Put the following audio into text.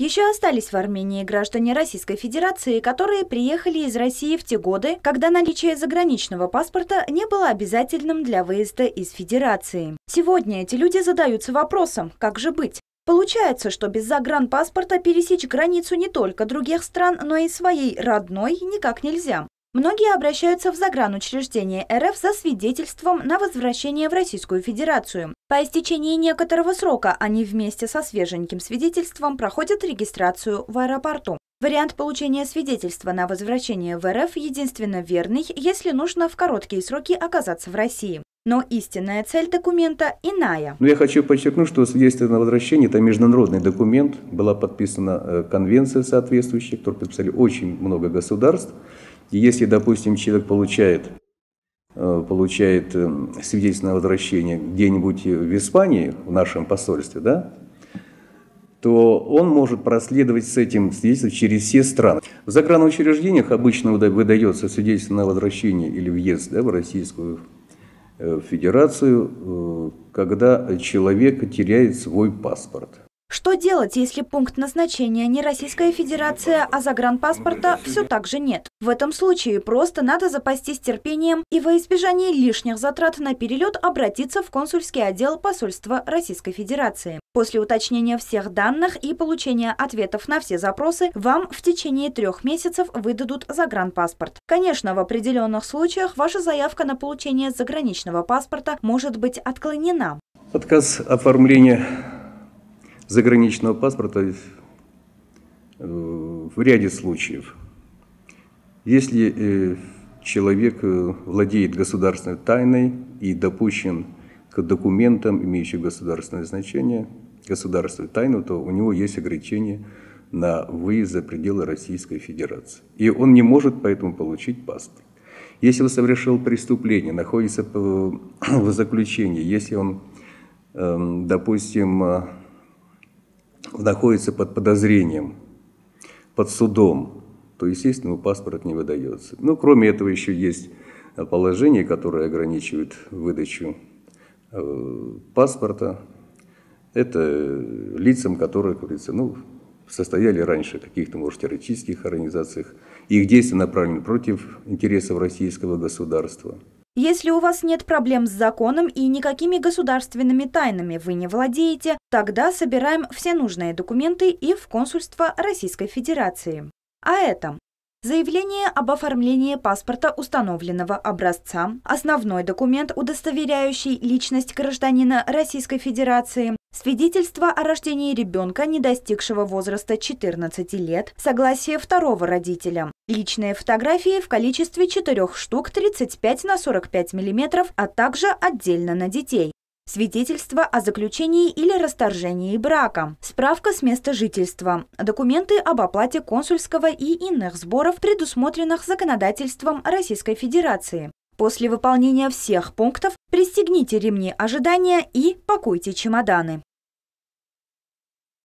Еще остались в Армении граждане Российской Федерации, которые приехали из России в те годы, когда наличие заграничного паспорта не было обязательным для выезда из Федерации. Сегодня эти люди задаются вопросом, как же быть? Получается, что без загранпаспорта пересечь границу не только других стран, но и своей родной никак нельзя. Многие обращаются в загранучреждение РФ за свидетельством на возвращение в Российскую Федерацию. По истечении некоторого срока они вместе со свеженьким свидетельством проходят регистрацию в аэропорту. Вариант получения свидетельства на возвращение в РФ единственно верный, если нужно в короткие сроки оказаться в России. Но истинная цель документа иная. Но я хочу подчеркнуть, что свидетельство на возвращение – это международный документ. Была подписана э, конвенция соответствующая, которую подписали очень много государств – если, допустим, человек получает, э, получает э, свидетельство на возвращение где-нибудь в Испании, в нашем посольстве, да, то он может проследовать с этим свидетельством через все страны. В учреждениях обычно выдается свидетельство на возвращение или въезд да, в Российскую э, Федерацию, когда человек теряет свой паспорт. Что делать, если пункт назначения не Российская Федерация, а загранпаспорта все так же нет? В этом случае просто надо запастись терпением и во избежание лишних затрат на перелет обратиться в консульский отдел посольства Российской Федерации. После уточнения всех данных и получения ответов на все запросы, вам в течение трех месяцев выдадут загранпаспорт. Конечно, в определенных случаях ваша заявка на получение заграничного паспорта может быть отклонена. Отказ оформления заграничного паспорта в ряде случаев. Если э, человек э, владеет государственной тайной и допущен к документам, имеющим государственное значение, государственную тайну, то у него есть ограничение на выезд за пределы Российской Федерации. И он не может поэтому получить паспорт. Если он совершил преступление, находится в заключении, если он, эм, допустим, находится под подозрением, под судом, то, естественно, паспорт не выдается. Но ну, кроме этого еще есть положение, которое ограничивает выдачу э, паспорта. Это лицам, которые, как говорится, ну, состояли раньше в каких-то, может, террористических организациях. Их действия направлены против интересов российского государства. Если у вас нет проблем с законом и никакими государственными тайнами вы не владеете, тогда собираем все нужные документы и в консульство Российской Федерации. А это Заявление об оформлении паспорта установленного образца, основной документ, удостоверяющий личность гражданина Российской Федерации, Свидетельство о рождении ребенка, не достигшего возраста 14 лет, согласие второго родителя. Личные фотографии в количестве 4 штук 35 на 45 мм, а также отдельно на детей свидетельство о заключении или расторжении брака, справка с места жительства, документы об оплате консульского и иных сборов, предусмотренных законодательством Российской Федерации. После выполнения всех пунктов пристегните ремни ожидания и пакуйте чемоданы.